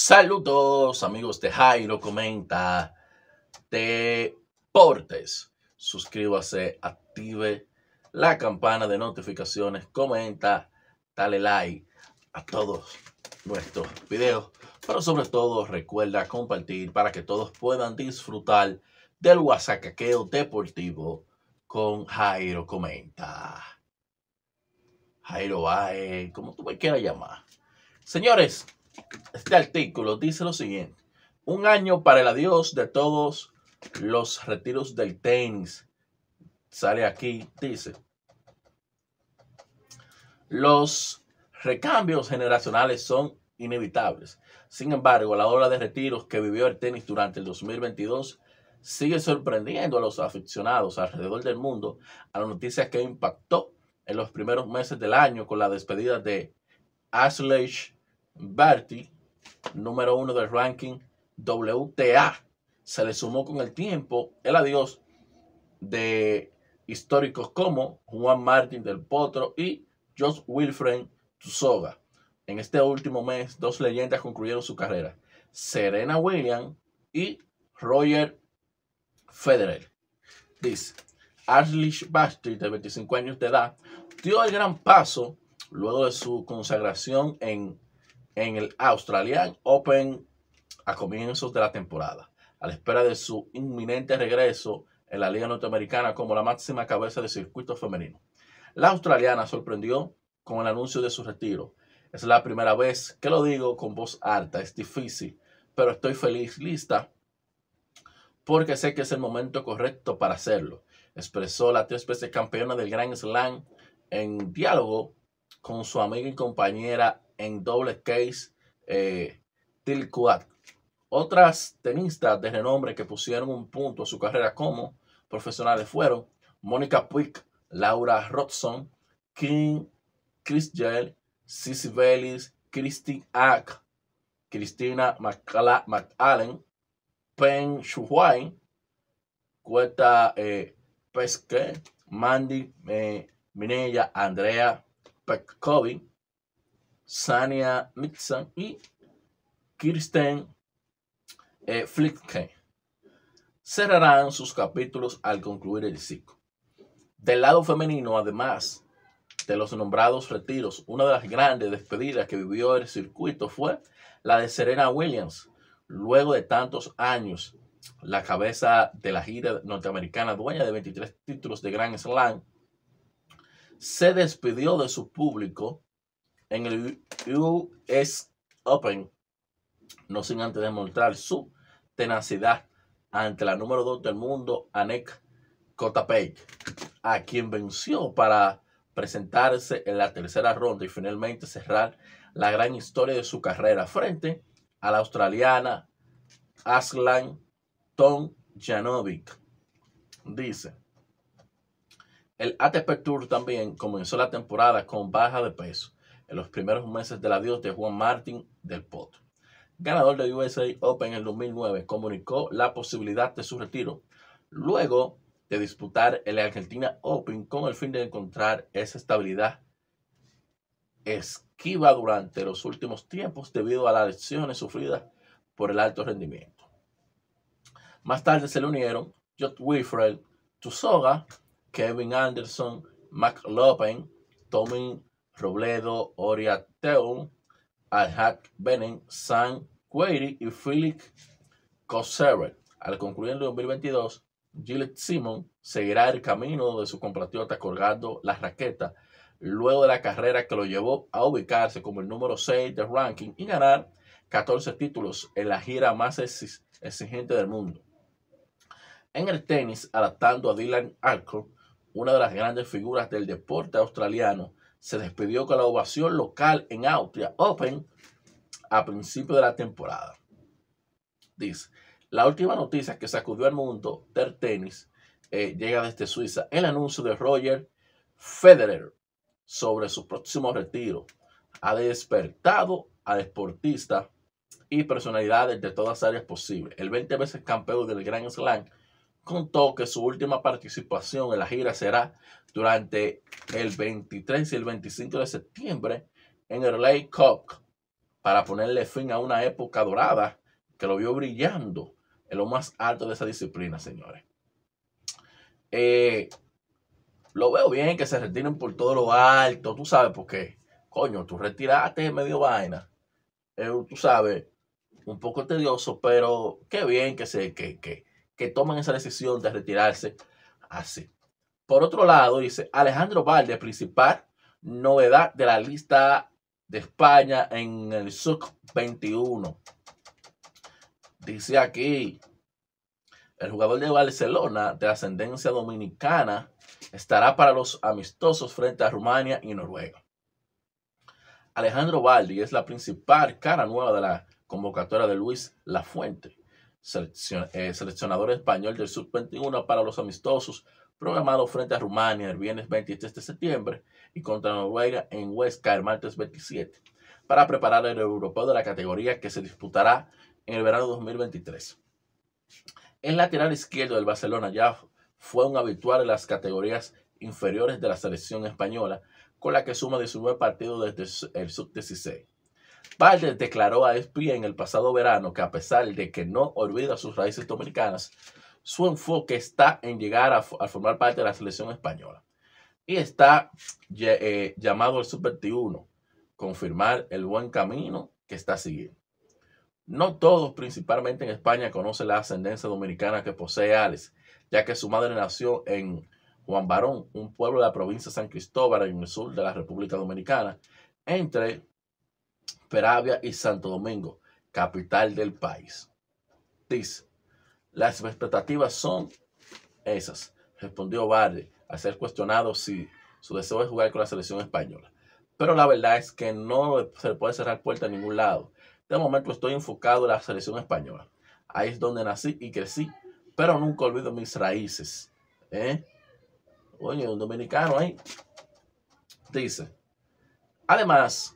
Saludos amigos de Jairo Comenta Deportes. Suscríbase, active la campana de notificaciones, comenta, dale like a todos nuestros videos. Pero sobre todo recuerda compartir para que todos puedan disfrutar del guasacaqueo deportivo con Jairo Comenta. Jairo como tú me quieras llamar. Señores, este artículo dice lo siguiente. Un año para el adiós de todos los retiros del tenis. Sale aquí, dice. Los recambios generacionales son inevitables. Sin embargo, la ola de retiros que vivió el tenis durante el 2022 sigue sorprendiendo a los aficionados alrededor del mundo a la noticia que impactó en los primeros meses del año con la despedida de Ashley Barty, número uno del ranking WTA, se le sumó con el tiempo el adiós de históricos como Juan Martín del Potro y Josh Wilfred Tusoga. En este último mes, dos leyendas concluyeron su carrera, Serena Williams y Roger Federer. Dice, Ashley Basti, de 25 años de edad, dio el gran paso luego de su consagración en en el Australian Open a comienzos de la temporada, a la espera de su inminente regreso en la Liga Norteamericana como la máxima cabeza de circuito femenino. La australiana sorprendió con el anuncio de su retiro. Es la primera vez que lo digo con voz alta, es difícil, pero estoy feliz, lista, porque sé que es el momento correcto para hacerlo, expresó la tres veces campeona del Grand Slam en diálogo con su amiga y compañera en doble case eh, Otras tenistas de renombre que pusieron un punto a su carrera como profesionales fueron Mónica Puig, Laura Rodson, Kim Christian, Sissy Vélez, Christine Ack, Cristina McAllen, Pen Shuhuay, Cueta eh, Pesque, Mandy eh, Minella, Andrea Pekkovi, Sania Mixon y Kirsten eh, Cerrarán sus capítulos al concluir el ciclo. Del lado femenino, además de los nombrados retiros, una de las grandes despedidas que vivió el circuito fue la de Serena Williams. Luego de tantos años, la cabeza de la gira norteamericana, dueña de 23 títulos de Grand Slam, se despidió de su público en el US Open, no sin antes demostrar su tenacidad ante la número 2 del mundo, Anek Kotapek, a quien venció para presentarse en la tercera ronda y finalmente cerrar la gran historia de su carrera frente a la australiana Aslan Janovic. Dice, el ATP Tour también comenzó la temporada con baja de peso en los primeros meses del adiós de Juan Martín del Pot, Ganador de USA Open en el 2009, comunicó la posibilidad de su retiro luego de disputar el Argentina Open con el fin de encontrar esa estabilidad esquiva durante los últimos tiempos debido a las lesiones sufridas por el alto rendimiento. Más tarde se le unieron Jot Wilfred, Tuzoga, Kevin Anderson, McLaughlin, Tommy Robledo, Oriateu, Alhak Benen, San Query y Felix Koseret. Al concluir el 2022, Gillette Simon seguirá el camino de su compatriota colgando la raqueta luego de la carrera que lo llevó a ubicarse como el número 6 del ranking y ganar 14 títulos en la gira más exigente del mundo. En el tenis, adaptando a Dylan Alcott, una de las grandes figuras del deporte australiano, se despidió con la ovación local en Austria Open a principio de la temporada. Dice, la última noticia que sacudió al mundo del tenis eh, llega desde Suiza, el anuncio de Roger Federer sobre su próximo retiro. Ha despertado a deportistas y personalidades de todas áreas posibles. El 20 veces campeón del Grand Slam contó que su última participación en la gira será durante el 23 y el 25 de septiembre en el Lake Cup para ponerle fin a una época dorada que lo vio brillando en lo más alto de esa disciplina, señores. Eh, lo veo bien que se retiren por todo lo alto, tú sabes por qué. Coño, tú retiraste medio vaina. Eh, tú sabes, un poco tedioso, pero qué bien que se, que, que toman esa decisión de retirarse así. Por otro lado, dice Alejandro Valde, principal novedad de la lista de España en el SUC 21. Dice aquí, el jugador de Barcelona de ascendencia dominicana estará para los amistosos frente a Rumania y Noruega. Alejandro Valdi es la principal cara nueva de la convocatoria de Luis Lafuente, eh, seleccionador español del Sub-21 para los amistosos programado frente a Rumania el viernes 23 de septiembre y contra Noruega en Huesca el martes 27 para preparar el europeo de la categoría que se disputará en el verano 2023. El lateral izquierdo del Barcelona ya fue un habitual en las categorías inferiores de la selección española, con la que suma 19 partidos desde el sub-16. Biden declaró a e en el pasado verano que a pesar de que no olvida sus raíces dominicanas, su enfoque está en llegar a, formar parte de la selección española. Y está eh, llamado al sub-21, confirmar el buen camino que está siguiendo. No todos, principalmente en España, conocen la ascendencia dominicana que posee Alex, ya que su madre nació en Juan Barón, un pueblo de la provincia de San Cristóbal en el sur de la República Dominicana, entre Peravia y Santo Domingo, capital del país. Dice, las expectativas son esas, respondió Barre al ser cuestionado si su deseo es jugar con la selección española. Pero la verdad es que no se puede cerrar puerta a ningún lado. De momento estoy enfocado en la selección española. Ahí es donde nací y crecí, pero nunca olvido mis raíces. ¿Eh? Oye, un dominicano ahí. Dice, además,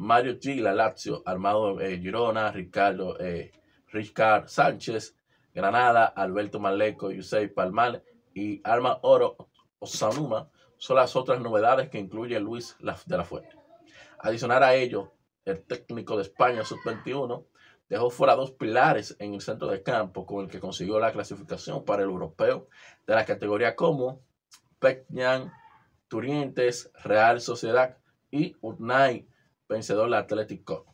Mario Gila, Lazio, Armado eh, Girona, Ricardo, eh, Ricard Sánchez, Granada, Alberto Maleco, Yusei Palmal y Arma Oro Osanuma son las otras novedades que incluye Luis de la Fuente. Adicionar a ello, el técnico de España sub-21 dejó fuera dos pilares en el centro de campo con el que consiguió la clasificación para el europeo de la categoría como Peñan, Turientes, Real Sociedad y Unai vencedor del Atlético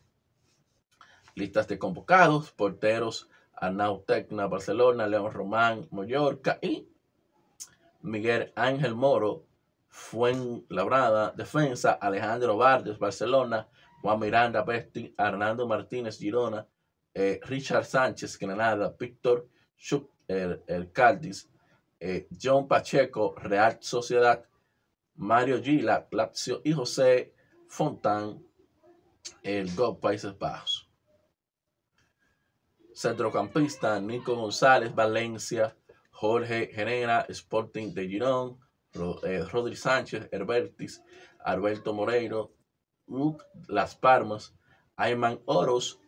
Listas de convocados, porteros, Arnau Tecna, Barcelona, León Román, Mallorca y Miguel Ángel Moro, Fuenlabrada, defensa, Alejandro Vardes, Barcelona, Juan Miranda, Besti, Hernando Martínez, Girona, eh, Richard Sánchez, Granada, Víctor el, Caldiz, eh, John Pacheco, Real Sociedad, Mario Gila, Lazio y José Fontán, el GOP Países Bajos. Centrocampista Nico González, Valencia, Jorge Genera, Sporting de Girón, eh, Rodríguez Sánchez, Herbertis, Alberto Moreiro, Luke Las Palmas, Ayman Oros,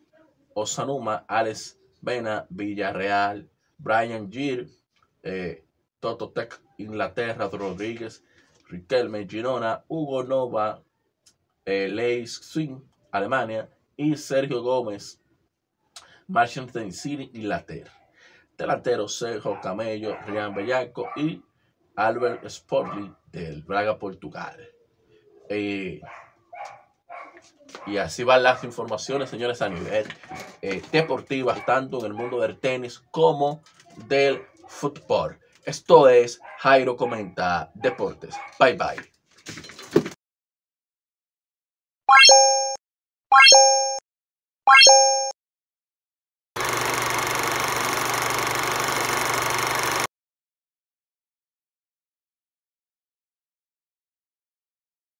Osanuma, Alex Vena, Villarreal, Brian Gir, eh, Tototec Inglaterra, Rodríguez, Riquelme, Girona, Hugo Nova, eh, Leis Swing, Alemania, y Sergio Gómez, Manchester y Later. Delantero Sergio Camello, Rian Bellaco y Albert Sportly del Braga, Portugal. Eh, y así van las informaciones, señores, a nivel eh, deportivas, tanto en el mundo del tenis como del fútbol. Esto es Jairo Comenta Deportes. Bye bye.